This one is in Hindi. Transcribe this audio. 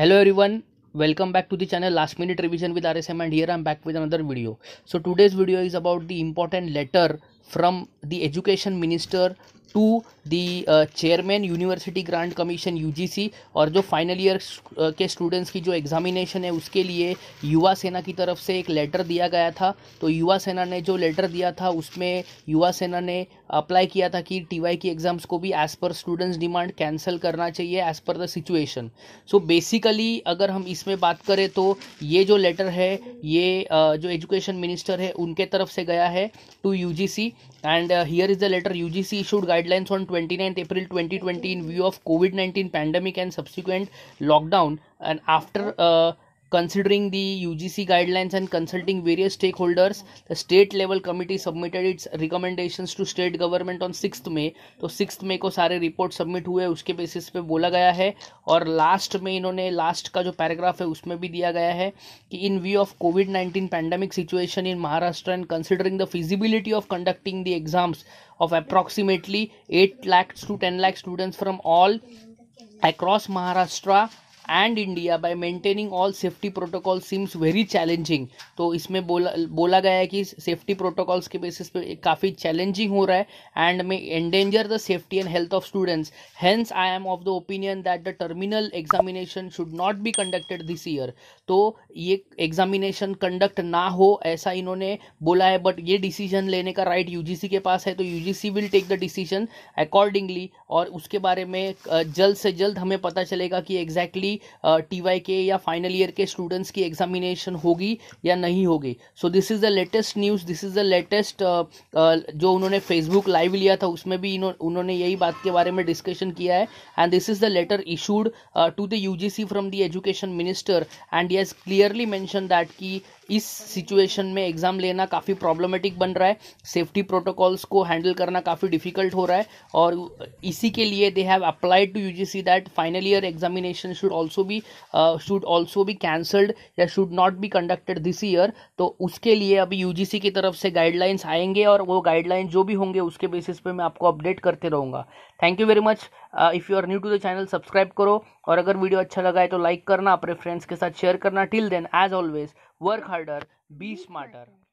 hello everyone welcome back to the channel last minute revision with rsm and here i'm back with another video so today's video is about the important letter from the education minister to the chairman university grant commission यू और जो फाइनल ईयर uh, के स्टूडेंट्स की जो एग्जामिनेशन है उसके लिए युवा सेना की तरफ से एक लेटर दिया गया था तो युवा सेना ने जो लेटर दिया था उसमें युवा सेना ने अप्लाई किया था कि टी की एग्ज़ाम्स को भी as per students demand cancel करना चाहिए as per the situation so basically अगर हम इसमें बात करें तो ये जो लेटर है ये uh, जो एजुकेशन मिनिस्टर है उनके तरफ से गया है to U G C and here is the letter U G C issued guide guidelines on 29th April 2020 in view of COVID-19 pandemic and subsequent lockdown and after uh, Considering the UGC guidelines and consulting various stakeholders, the state level committee submitted its recommendations to state government on six May. तो सिक्स May को सारे रिपोर्ट सबमिट हुए उसके बेसिस पे बोला गया है और लास्ट में इन्होंने लास्ट का जो पैराग्राफ है उसमें भी दिया गया है कि in view of covid nineteen pandemic situation in Maharashtra and considering the feasibility of conducting the exams of approximately eight lakhs to ten lakhs students from all across Maharashtra and India by maintaining all safety protocol seems very challenging तो इसमें बोला बोला गया है कि सेफ्टी प्रोटोकॉल्स के बेसिस पे काफ़ी चैलेंजिंग हो रहा है and may endanger the safety and health of students hence I am of the opinion that the terminal examination should not be conducted this year तो ये एग्जामिनेशन कंडक्ट ना हो ऐसा इन्होंने बोला है बट ये डिसीजन लेने का राइट यू के पास है तो she will take the decision accordingly और उसके बारे में जल्द से जल्द हमें पता चलेगा कि एग्जैक्टली टी वाई के या फाइनल ईयर के स्टूडेंट्स की एग्जामिनेशन होगी या नहीं होगी so this is the latest news this is the latest जो उन्होंने फेसबुक लाइव लिया था उसमें भी उन्होंने यही बात के बारे में डिस्कशन किया है and this is the letter issued to the U G C from the education minister and yes clearly mention that कि इस सिचुएशन में एग्ज़ाम लेना काफ़ी प्रॉब्लमेटिक बन रहा है सेफ्टी प्रोटोकॉल्स को हैंडल करना काफ़ी डिफिकल्ट हो रहा है और इसी के लिए they have applied to U G C that final year examination should also also भी शुड ऑल्सो भी कैंसल्ड या should not be conducted this year तो उसके लिए अभी यू की तरफ से गाइडलाइंस आएंगे और वो गाइडलाइन जो भी होंगे उसके बेसिस पे मैं आपको अपडेट करते रहूँगा thank you very much if you are new to the channel subscribe करो और अगर वीडियो अच्छा लगा है तो लाइक करना अपने फ्रेंड्स के साथ शेयर करना till then as always work harder be smarter